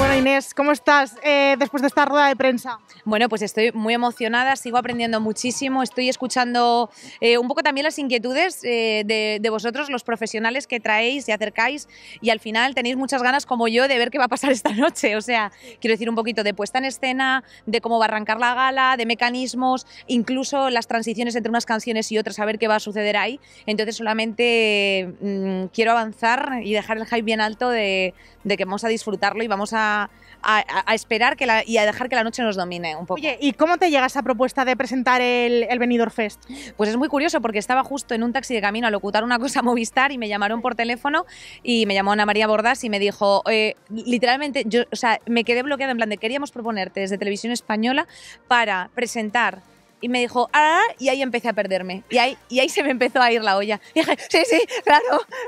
we Inés, ¿cómo estás eh, después de esta rueda de prensa? Bueno, pues estoy muy emocionada, sigo aprendiendo muchísimo, estoy escuchando eh, un poco también las inquietudes eh, de, vosotros, los profesionales que traéis y acercáis, y al final tenéis muchas ganas, como yo, de ver qué va a pasar esta noche. O sea, quiero decir un poquito de puesta en escena, de cómo va a arrancar la gala, de mecanismos, incluso las transiciones entre unas canciones y otras, a ver qué va a suceder ahí. Entonces, solamente mm, quiero avanzar y dejar el hype bien alto de que vamos a disfrutarlo y vamos a a, esperar que la, y a dejar que la noche nos domine un poco. Oye, ¿y cómo te llega esa propuesta de presentar el, el Benidorm Fest? Pues es muy curioso porque estaba justo en un taxi de camino a locutar una cosa a Movistar y me llamaron por teléfono y me llamó Ana María Bordas y me dijo, eh, literalmente, yo, o sea, me quedé bloqueada en plan de queríamos proponerte desde Televisión Española para presentar y me dijo, ah, y ahí empecé a perderme. Y ahí, y ahí se me empezó a ir la olla. dije, sí, sí, claro,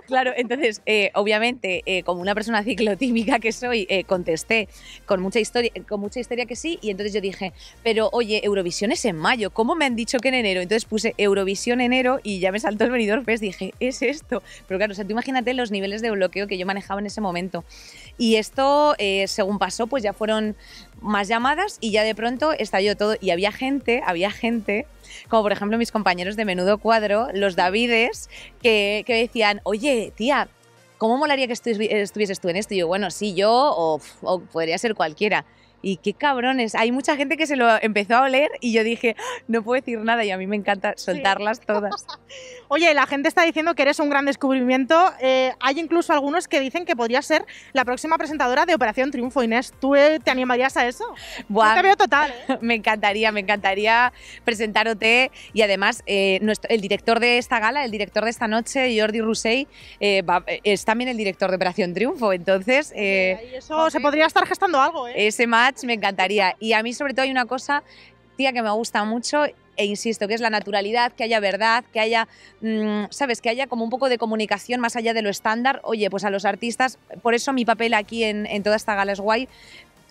claro. Entonces, eh, obviamente, eh, como una persona ciclotímica que soy, eh, contesté con mucha, historia, con mucha historia que sí. Y entonces yo dije, pero oye, Eurovisión es en mayo, ¿cómo me han dicho que en enero? Entonces puse Eurovisión enero y ya me saltó el venidor Fest. Dije, es esto. Pero claro, o sea, tú imagínate los niveles de bloqueo que yo manejaba en ese momento. Y esto, según pasó, pues ya fueron más llamadas y ya de pronto estalló todo. Y había gente, había gente como por ejemplo mis compañeros de Menudo Cuadro, los Davides, que, que decían, oye, tía, ¿cómo molaría que estuvieses tú en esto? Y yo, bueno, sí, yo o podría ser cualquiera. Y qué cabrones. Hay mucha gente que se lo empezó a oler y yo dije, no puedo decir nada y a mí me encanta soltarlas todas. Oye, la gente está diciendo que eres un gran descubrimiento. Eh, hay incluso algunos que dicen que podrías ser la próxima presentadora de Operación Triunfo, Inés. ¿Tú eh, te animarías a eso? Buah, total. ¿eh? Me encantaría, me encantaría presentar y además el director de esta gala, el director de esta noche, Jordi Roussey es también el director de Operación Triunfo. Entonces... eso se podría estar gestando algo, ¿eh? Ese más me encantaría. Y a mí sobre todo hay una cosa, tía, que me gusta mucho e insisto, que es la naturalidad, que haya verdad, que haya, mm, ¿sabes? Que haya como un poco de comunicación más allá de lo estándar. Oye, pues a los artistas, por eso mi papel aquí en, en toda esta gala es guay,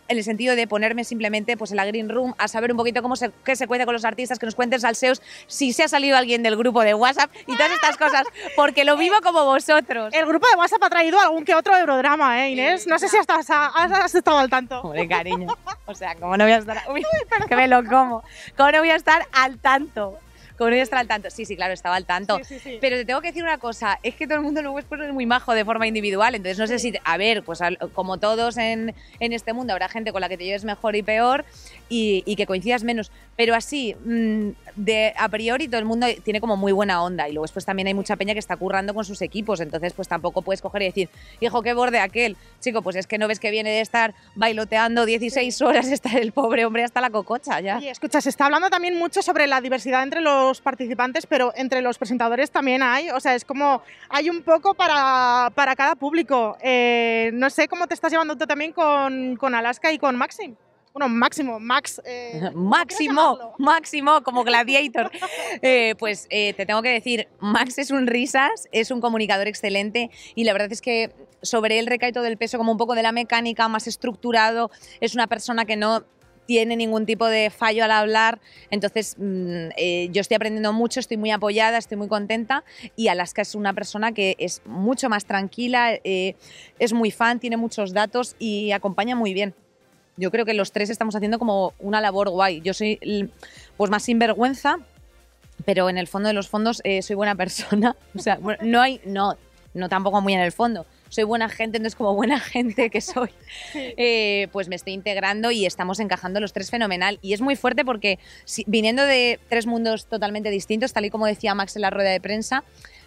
en el sentido de ponerme simplemente pues, en la Green Room a saber un poquito cómo se, qué se cuenta con los artistas, que nos cuenten salseos, si se ha salido alguien del grupo de WhatsApp y todas estas cosas, porque lo vivo como vosotros. El grupo de WhatsApp ha traído algún que otro eurodrama, ¿eh, Inés? No sé si has, estado al tanto. cariño. O sea, como no voy a estar... Uy, que me lo como. ¿Cómo no voy a estar al tanto? con ellos estar al tanto. Sí, sí, claro, estaba al tanto. Pero te tengo que decir una cosa, es que todo el mundo luego es muy majo de forma individual, entonces no sé si, a ver, pues como todos en, este mundo habrá gente con la que te lleves mejor y peor y, que coincidas menos, pero así, mm, de, a priori todo el mundo tiene como muy buena onda y luego después también hay mucha peña que está currando con sus equipos, entonces pues tampoco puedes coger y decir, hijo, qué borde aquel, chico, pues es que no ves que viene de estar bailoteando 16 horas, está el pobre hombre hasta la cococha ya. Y escucha, se está hablando también mucho sobre la diversidad entre los los participantes, pero entre los presentadores también hay, o sea, es como hay un poco para, para cada público. Eh, no sé cómo te estás llevando tú también con, con Alaska y con maxi bueno, Máximo, Max. Eh, máximo, Máximo, como Gladiator. Eh, pues te tengo que decir, Max es un risas, es un comunicador excelente y la verdad es que sobre él recae del peso, como un poco de la mecánica, más estructurado. Es una persona que no tiene ningún tipo de fallo al hablar. Entonces, mm, eh, yo estoy aprendiendo mucho, estoy muy apoyada, estoy muy contenta. Y Alaska es una persona que es mucho más tranquila, eh, es muy fan, tiene muchos datos y acompaña muy bien. Yo creo que los tres estamos haciendo como una labor guay. Yo soy pues más sinvergüenza, pero en el fondo de los fondos eh, soy buena persona. O sea, no hay, no, no tampoco muy en el fondo soy buena gente, entonces como buena gente que soy, eh, pues me estoy integrando y estamos encajando los tres fenomenal. Y es muy fuerte porque viniendo de tres mundos totalmente distintos, tal y como decía Max en la rueda de prensa,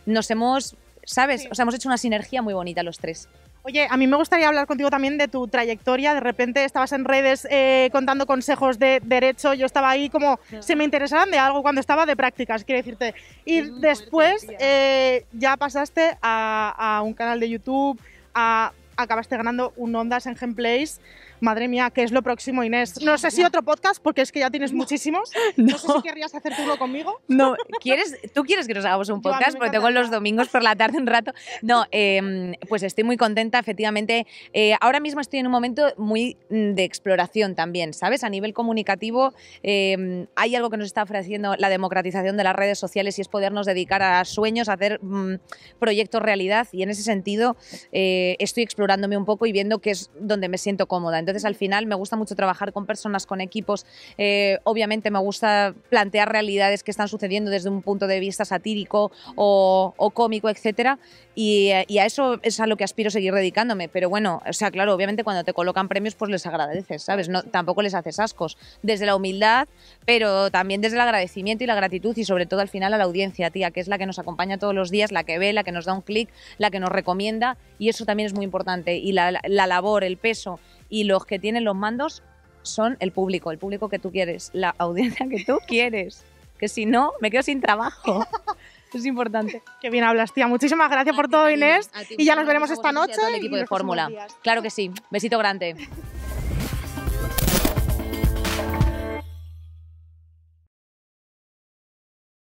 nos hemos ¿sabes? O sea, hemos hecho una sinergia muy bonita los tres. Oye, a mí me gustaría hablar contigo también de tu trayectoria. De repente estabas en redes eh, contando consejos de derecho. Yo estaba ahí como, se me interesaran de algo cuando estaba de prácticas, quiero decirte. Y después eh, ya pasaste a, un canal de YouTube, acabaste ganando un Ondas en Gameplays. Madre mía, ¿qué es lo próximo, Inés? No sé si otro podcast, porque es que ya tienes muchísimos. No, sé si querrías hacer tú conmigo. No, ¿quieres, ¿tú quieres que nos hagamos un podcast? Porque tengo los domingos por la tarde un rato. No, em, pues estoy muy contenta, efectivamente. Eh, ahora mismo estoy en un momento muy mm, de exploración también, ¿sabes? A nivel comunicativo em, hay algo que nos está ofreciendo la democratización de las redes sociales y es podernos dedicar a sueños, hacer mm, proyectos realidad. Y en ese sentido eh, estoy explorándome un poco y viendo qué es donde me siento cómoda. Entonces, al final, me gusta mucho trabajar con personas, con equipos. Eh, obviamente, me gusta plantear realidades que están sucediendo desde un punto de vista satírico o, cómico, etcétera. Y, a eso es a lo que aspiro seguir dedicándome. Pero bueno, o sea, claro, obviamente cuando te colocan premios, pues les agradeces, ¿sabes? No, tampoco les haces ascos. Desde la humildad, pero también desde el agradecimiento y la gratitud y sobre todo al final a la audiencia, tía, que es la que nos acompaña todos los días, la que ve, la que nos da un clic, la que nos recomienda y eso también es muy importante. Y la labor, el peso y los que tienen los mandos son el público, el público que tú quieres, la audiencia que tú quieres, que si no me quedo sin trabajo. Es importante. Qué bien hablas, tía. Muchísimas gracias por todo, Inés. y ya nos veremos esta noche. El equipo de Fórmula. Claro que sí. Besito grande.